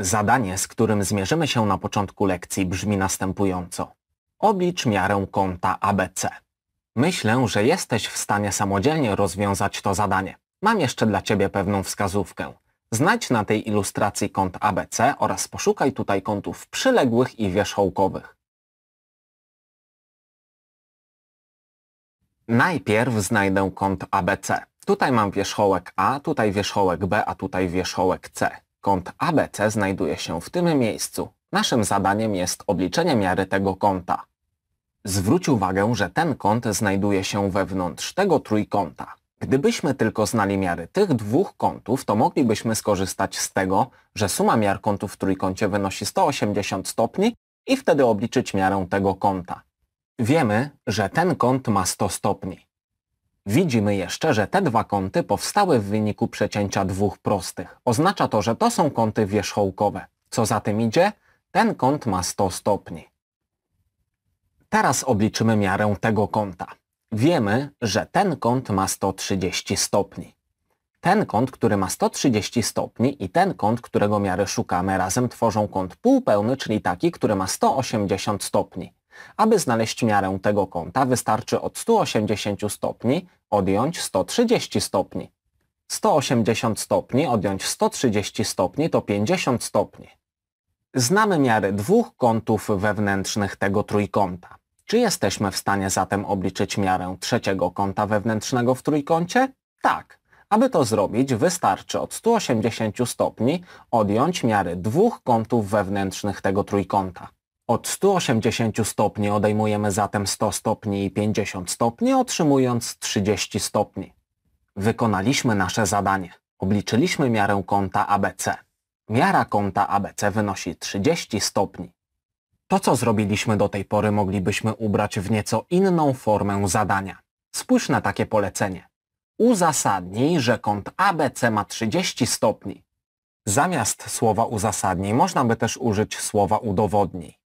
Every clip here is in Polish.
Zadanie, z którym zmierzymy się na początku lekcji brzmi następująco. Oblicz miarę kąta ABC. Myślę, że jesteś w stanie samodzielnie rozwiązać to zadanie. Mam jeszcze dla Ciebie pewną wskazówkę. Znajdź na tej ilustracji kąt ABC oraz poszukaj tutaj kątów przyległych i wierzchołkowych. Najpierw znajdę kąt ABC. Tutaj mam wierzchołek A, tutaj wierzchołek B, a tutaj wierzchołek C. Kąt ABC znajduje się w tym miejscu. Naszym zadaniem jest obliczenie miary tego kąta. Zwróć uwagę, że ten kąt znajduje się wewnątrz tego trójkąta. Gdybyśmy tylko znali miary tych dwóch kątów, to moglibyśmy skorzystać z tego, że suma miar kątów w trójkącie wynosi 180 stopni i wtedy obliczyć miarę tego kąta. Wiemy, że ten kąt ma 100 stopni. Widzimy jeszcze, że te dwa kąty powstały w wyniku przecięcia dwóch prostych. Oznacza to, że to są kąty wierzchołkowe. Co za tym idzie? Ten kąt ma 100 stopni. Teraz obliczymy miarę tego kąta. Wiemy, że ten kąt ma 130 stopni. Ten kąt, który ma 130 stopni i ten kąt, którego miary szukamy razem tworzą kąt półpełny, czyli taki, który ma 180 stopni. Aby znaleźć miarę tego kąta wystarczy od 180 stopni odjąć 130 stopni. 180 stopni odjąć 130 stopni to 50 stopni. Znamy miarę dwóch kątów wewnętrznych tego trójkąta. Czy jesteśmy w stanie zatem obliczyć miarę trzeciego kąta wewnętrznego w trójkącie? Tak. Aby to zrobić wystarczy od 180 stopni odjąć miarę dwóch kątów wewnętrznych tego trójkąta. Od 180 stopni odejmujemy zatem 100 stopni i 50 stopni, otrzymując 30 stopni. Wykonaliśmy nasze zadanie. Obliczyliśmy miarę kąta ABC. Miara kąta ABC wynosi 30 stopni. To, co zrobiliśmy do tej pory, moglibyśmy ubrać w nieco inną formę zadania. Spójrz na takie polecenie. Uzasadnij, że kąt ABC ma 30 stopni. Zamiast słowa uzasadnij można by też użyć słowa udowodnij.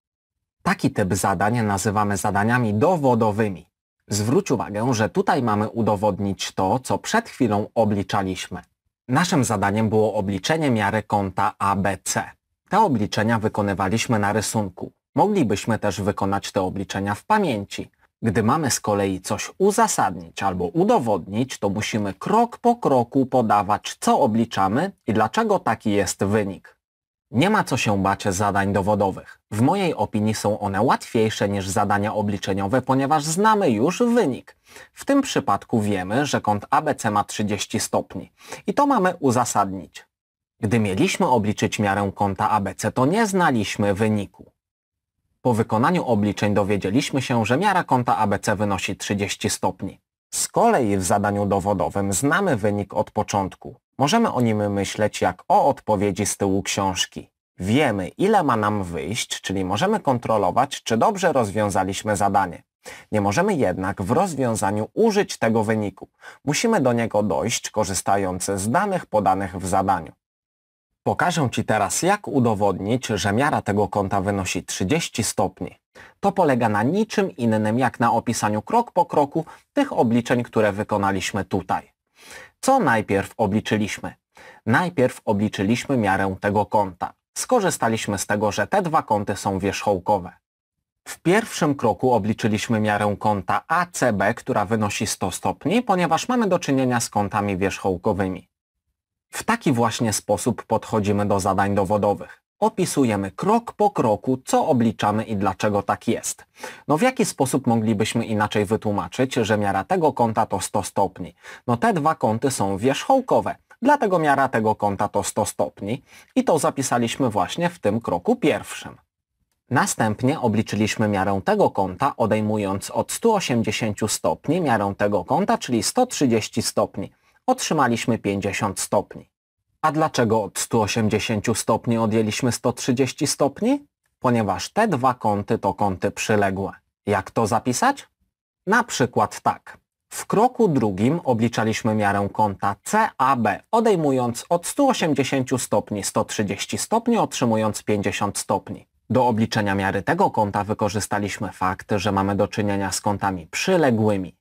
Taki typ zadań nazywamy zadaniami dowodowymi. Zwróć uwagę, że tutaj mamy udowodnić to, co przed chwilą obliczaliśmy. Naszym zadaniem było obliczenie miary kąta ABC. Te obliczenia wykonywaliśmy na rysunku. Moglibyśmy też wykonać te obliczenia w pamięci. Gdy mamy z kolei coś uzasadnić albo udowodnić, to musimy krok po kroku podawać, co obliczamy i dlaczego taki jest wynik. Nie ma co się bać zadań dowodowych. W mojej opinii są one łatwiejsze niż zadania obliczeniowe, ponieważ znamy już wynik. W tym przypadku wiemy, że kąt ABC ma 30 stopni i to mamy uzasadnić. Gdy mieliśmy obliczyć miarę kąta ABC, to nie znaliśmy wyniku. Po wykonaniu obliczeń dowiedzieliśmy się, że miara kąta ABC wynosi 30 stopni. Z kolei w zadaniu dowodowym znamy wynik od początku. Możemy o nim myśleć jak o odpowiedzi z tyłu książki. Wiemy, ile ma nam wyjść, czyli możemy kontrolować, czy dobrze rozwiązaliśmy zadanie. Nie możemy jednak w rozwiązaniu użyć tego wyniku. Musimy do niego dojść, korzystając z danych podanych w zadaniu. Pokażę Ci teraz, jak udowodnić, że miara tego kąta wynosi 30 stopni. To polega na niczym innym, jak na opisaniu krok po kroku tych obliczeń, które wykonaliśmy tutaj. Co najpierw obliczyliśmy? Najpierw obliczyliśmy miarę tego kąta. Skorzystaliśmy z tego, że te dwa kąty są wierzchołkowe. W pierwszym kroku obliczyliśmy miarę kąta ACB, która wynosi 100 stopni, ponieważ mamy do czynienia z kątami wierzchołkowymi. W taki właśnie sposób podchodzimy do zadań dowodowych opisujemy krok po kroku, co obliczamy i dlaczego tak jest. No w jaki sposób moglibyśmy inaczej wytłumaczyć, że miara tego kąta to 100 stopni? No te dwa kąty są wierzchołkowe, dlatego miara tego kąta to 100 stopni i to zapisaliśmy właśnie w tym kroku pierwszym. Następnie obliczyliśmy miarę tego kąta, odejmując od 180 stopni miarę tego kąta, czyli 130 stopni. Otrzymaliśmy 50 stopni. A dlaczego od 180 stopni odjęliśmy 130 stopni? Ponieważ te dwa kąty to kąty przyległe. Jak to zapisać? Na przykład tak. W kroku drugim obliczaliśmy miarę kąta CAB, odejmując od 180 stopni 130 stopni, otrzymując 50 stopni. Do obliczenia miary tego kąta wykorzystaliśmy fakt, że mamy do czynienia z kątami przyległymi.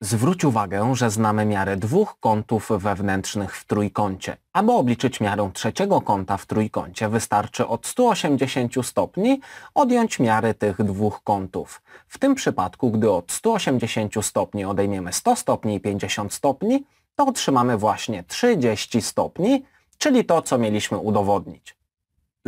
Zwróć uwagę, że znamy miarę dwóch kątów wewnętrznych w trójkącie. Aby obliczyć miarę trzeciego kąta w trójkącie wystarczy od 180 stopni odjąć miary tych dwóch kątów. W tym przypadku, gdy od 180 stopni odejmiemy 100 stopni i 50 stopni, to otrzymamy właśnie 30 stopni, czyli to, co mieliśmy udowodnić.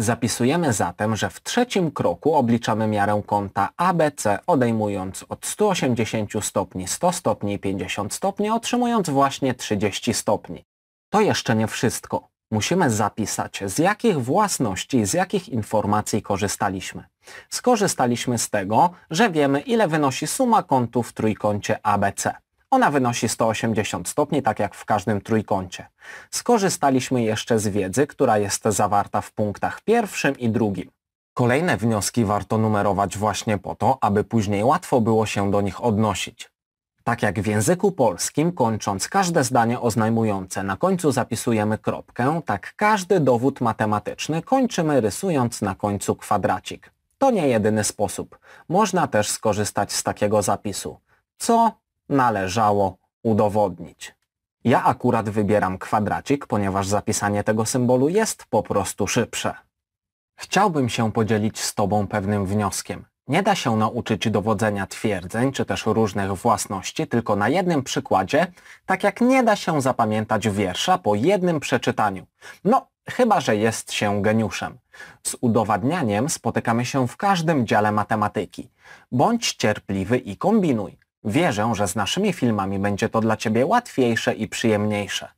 Zapisujemy zatem, że w trzecim kroku obliczamy miarę kąta ABC, odejmując od 180 stopni 100 stopni i 50 stopni, otrzymując właśnie 30 stopni. To jeszcze nie wszystko. Musimy zapisać, z jakich własności, z jakich informacji korzystaliśmy. Skorzystaliśmy z tego, że wiemy, ile wynosi suma kątów w trójkącie ABC. Ona wynosi 180 stopni, tak jak w każdym trójkącie. Skorzystaliśmy jeszcze z wiedzy, która jest zawarta w punktach pierwszym i drugim. Kolejne wnioski warto numerować właśnie po to, aby później łatwo było się do nich odnosić. Tak jak w języku polskim, kończąc każde zdanie oznajmujące, na końcu zapisujemy kropkę, tak każdy dowód matematyczny kończymy rysując na końcu kwadracik. To nie jedyny sposób. Można też skorzystać z takiego zapisu. Co należało udowodnić. Ja akurat wybieram kwadracik, ponieważ zapisanie tego symbolu jest po prostu szybsze. Chciałbym się podzielić z Tobą pewnym wnioskiem. Nie da się nauczyć dowodzenia twierdzeń czy też różnych własności tylko na jednym przykładzie, tak jak nie da się zapamiętać wiersza po jednym przeczytaniu. No, chyba że jest się geniuszem. Z udowadnianiem spotykamy się w każdym dziale matematyki. Bądź cierpliwy i kombinuj. Wierzę, że z naszymi filmami będzie to dla Ciebie łatwiejsze i przyjemniejsze.